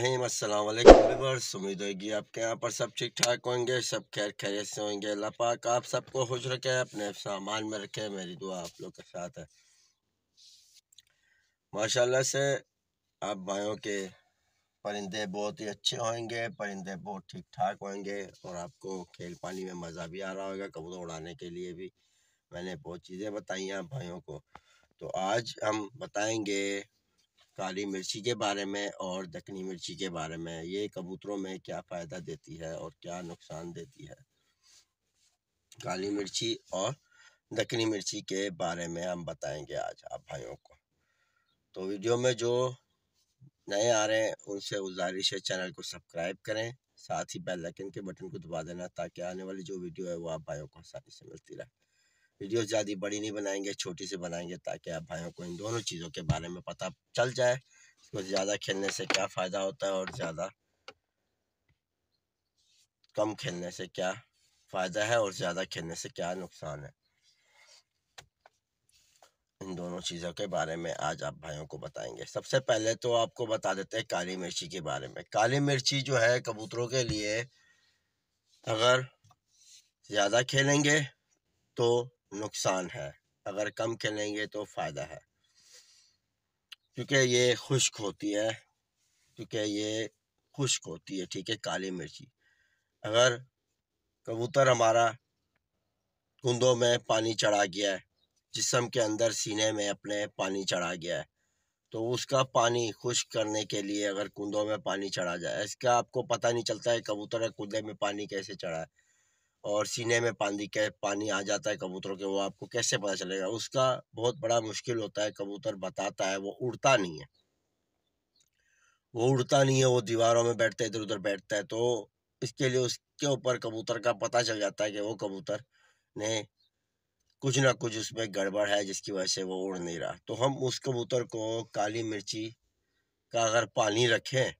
रहीम अस्सलाम वालेकुम उम्मीद होगी आपके यहाँ पर सब ठीक ठाक होंगे सब खैर खैरियत से होंगे अल्लाह पाक आप सबको खुश रखे अपने सामान में रखें मेरी दुआ आप लोग के साथ है माशाल्लाह से आप भाइयों के परिंदे बहुत ही अच्छे होंगे परिंदे बहुत ठीक ठाक होंगे और आपको खेल पानी में मज़ा भी आ रहा होगा कबूतर उड़ाने के लिए भी मैंने बहुत चीज़ें बताई हैं आप भाइयों को तो आज हम बताएंगे काली मिर्ची के बारे में और दखनी मिर्ची के बारे में ये कबूतरों में क्या फ़ायदा देती है और क्या नुकसान देती है काली मिर्ची और दखनी मिर्ची के बारे में हम बताएंगे आज आप भाइयों को तो वीडियो में जो नए आ रहे हैं उनसे गुजारिश है चैनल को सब्सक्राइब करें साथ ही बेल आइकन के बटन को दबा देना ताकि आने वाली जो वीडियो है वो आप भाइयों को आसानी से मिलती रहे वीडियो ज़्यादा बड़ी नहीं बनाएंगे छोटी सी बनाएंगे ताकि आप भाइयों को इन दोनों चीज़ों के बारे में पता चल जाए तो ज़्यादा खेलने से क्या फ़ायदा होता है और ज़्यादा कम खेलने से क्या फ़ायदा है और ज़्यादा खेलने से क्या नुकसान है इन दोनों चीज़ों के बारे में आज आप भाइयों को बताएंगे सबसे पहले तो आपको बता देते हैं काली मिर्ची के बारे में काली मिर्ची जो है कबूतरों के लिए अगर ज़्यादा खेलेंगे तो नुकसान है अगर कम खेलेंगे तो फ़ायदा है क्योंकि ये खुश्क होती है क्योंकि ये खुश्क होती है ठीक है काली मिर्ची अगर कबूतर हमारा कुंदों में पानी चढ़ा गया है जिसम के अंदर सीने में अपने पानी चढ़ा गया है तो उसका पानी खुश्क करने के लिए अगर कुंदों में पानी चढ़ा जाए इसका आपको पता नहीं चलता है कबूतर कुंदे में पानी कैसे चढ़ा है और सीने में पानी के पानी आ जाता है कबूतरों के वो आपको कैसे पता चलेगा उसका बहुत बड़ा मुश्किल होता है कबूतर बताता है वो उड़ता नहीं है वो उड़ता नहीं है वो दीवारों में बैठता है इधर उधर बैठता है तो इसके लिए उसके ऊपर कबूतर का पता चल जाता है कि वो कबूतर ने कुछ ना कुछ उसमें गड़बड़ है जिसकी वजह से वो उड़ नहीं रहा तो हम उस कबूतर को काली मिर्ची का अगर पानी रखें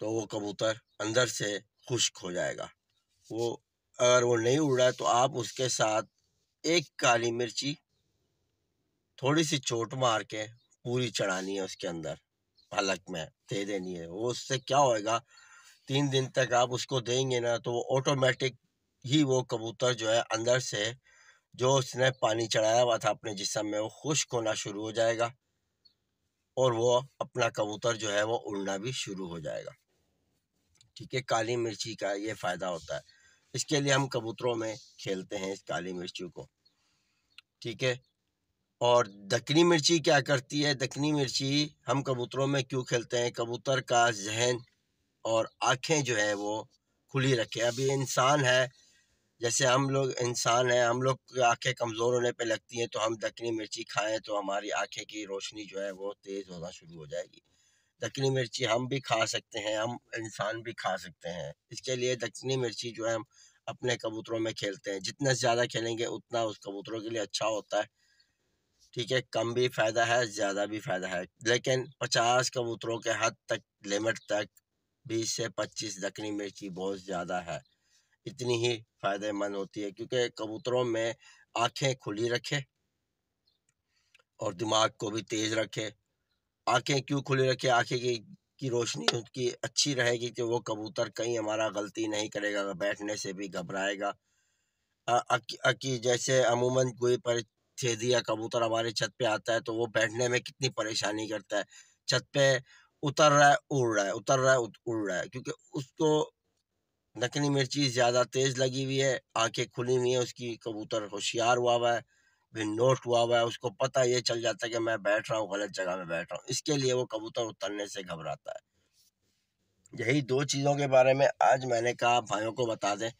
तो वो कबूतर अंदर से खुश्क हो जाएगा वो अगर वो नहीं उड़ा तो आप उसके साथ एक काली मिर्ची थोड़ी सी चोट मार के पूरी चढ़ानी है उसके अंदर पालक में दे देनी है वो उससे क्या होएगा तीन दिन तक आप उसको देंगे ना तो वो ऑटोमेटिक ही वो कबूतर जो है अंदर से जो उसने पानी चढ़ाया हुआ था अपने जिसम में वो खुश्क होना शुरू हो जाएगा और वो अपना कबूतर जो है वो उड़ना भी शुरू हो जाएगा ठीक है काली मिर्ची का ये फ़ायदा होता है इसके लिए हम कबूतरों में खेलते हैं इस काली मिर्ची को ठीक है और दखनी मिर्ची क्या करती है दखनी मिर्ची हम कबूतरों में क्यों खेलते हैं कबूतर का जहन और आँखें जो है वो खुली रखे अभी इंसान है जैसे हम लोग इंसान हैं हम लोग की आँखें कमज़ोर होने पे लगती हैं तो हम दखनी मिर्ची खाएं तो हमारी आँखें की रोशनी जो है वो तेज़ होना शुरू हो जाएगी दक्षिणी मिर्ची हम भी खा सकते हैं हम इंसान भी खा सकते हैं इसके लिए दक्षिणी मिर्ची जो है हम अपने कबूतरों में खेलते हैं जितना ज़्यादा खेलेंगे उतना उस कबूतरों के लिए अच्छा होता है ठीक है कम भी फ़ायदा है ज़्यादा भी फ़ायदा है लेकिन पचास कबूतरों के हद तक लिमिट तक बीस से पच्चीस दक्षिणी मिर्ची बहुत ज़्यादा है इतनी ही फ़ायदेमंद होती है क्योंकि कबूतरों में आँखें खुली रखे और दिमाग को भी तेज़ रखे आंखें क्यों खुली रखें आंखें की की रोशनी उनकी अच्छी रहेगी कि वो कबूतर कहीं हमारा गलती नहीं करेगा बैठने से भी घबराएगा अकी जैसे अमूमन कोई पर परिथेदिया कबूतर हमारे छत पे आता है तो वो बैठने में कितनी परेशानी करता है छत पे उतर रहा है उड़ रहा है उतर रहा है उड़ रहा है क्योंकि उसको नकली मिर्ची ज़्यादा तेज़ लगी हुई है आंखें खुली हुई हैं उसकी कबूतर होशियार हुआ हुआ है नोट हुआ हुआ है उसको पता ये चल जाता है कि मैं बैठ रहा हूँ गलत जगह में बैठ रहा हूँ इसके लिए वो कबूतर उतरने से घबराता है यही दो चीज़ों के बारे में आज मैंने कहा भाइयों को बता दें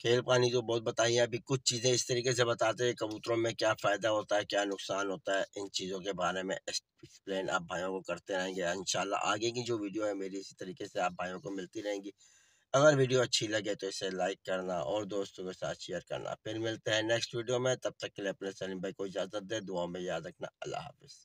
खेल पानी तो बहुत बताई है अभी कुछ चीज़ें इस तरीके से बताते हैं कबूतरों में क्या फ़ायदा होता है क्या नुकसान होता है इन चीज़ों के बारे में एक्सप्लेन आप भाइयों को करते रहेंगे इन आगे की जो वीडियो है मेरी इसी तरीके से आप भाइयों को मिलती रहेंगी अगर वीडियो अच्छी लगे तो इसे लाइक करना और दोस्तों के साथ शेयर करना फिर मिलते हैं नेक्स्ट वीडियो में तब तक के लिए अपने सलीम भाई को इजाज़त दे दुआ में याद रखना अल्लाह हाफिज़